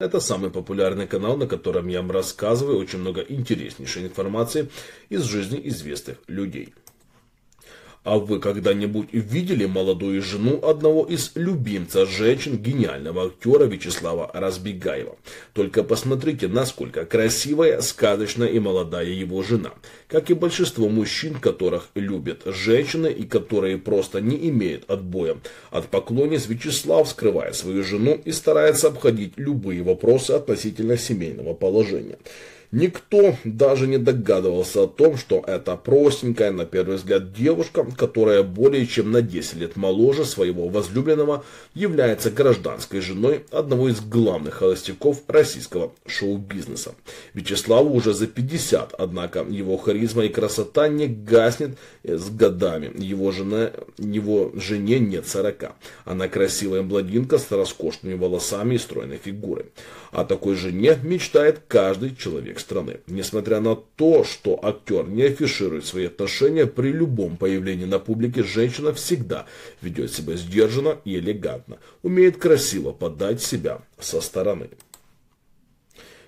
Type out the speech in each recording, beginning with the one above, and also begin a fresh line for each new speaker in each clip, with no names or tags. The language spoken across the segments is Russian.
Это самый популярный канал, на котором я вам рассказываю очень много интереснейшей информации из жизни известных людей. А вы когда-нибудь видели молодую жену одного из любимца женщин гениального актера Вячеслава Разбегаева? Только посмотрите, насколько красивая, сказочная и молодая его жена. Как и большинство мужчин, которых любят женщины и которые просто не имеют отбоя. От поклонниц Вячеслав скрывает свою жену и старается обходить любые вопросы относительно семейного положения. Никто даже не догадывался о том, что эта простенькая, на первый взгляд, девушка, которая более чем на 10 лет моложе своего возлюбленного, является гражданской женой одного из главных холостяков российского шоу-бизнеса. Вячеславу уже за 50, однако его харизма и красота не гаснет с годами. Его, жена, его жене нет 40. Она красивая блондинка с роскошными волосами и стройной фигурой. О такой жене мечтает каждый человек человек страны, несмотря на то, что актер не афиширует свои отношения при любом появлении на публике, женщина всегда ведет себя сдержанно и элегантно, умеет красиво подать себя со стороны.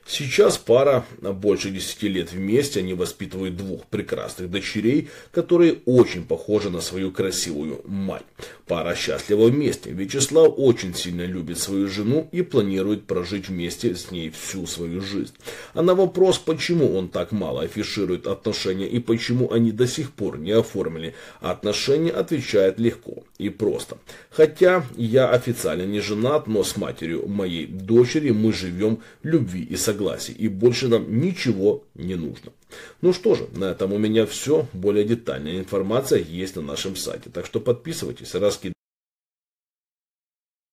Сейчас пара больше 10 лет вместе, они воспитывают двух прекрасных дочерей, которые очень похожи на свою красивую мать. Пара счастлива вместе. Вячеслав очень сильно любит свою жену и планирует прожить вместе с ней всю свою жизнь. А на вопрос, почему он так мало афиширует отношения и почему они до сих пор не оформили отношения, отвечает легко и просто. Хотя я официально не женат, но с матерью моей дочери мы живем в любви и согласии, и больше нам ничего не нужно. Ну что же, на этом у меня все. Более детальная информация есть на нашем сайте, так что подписывайтесь, раскидывайте.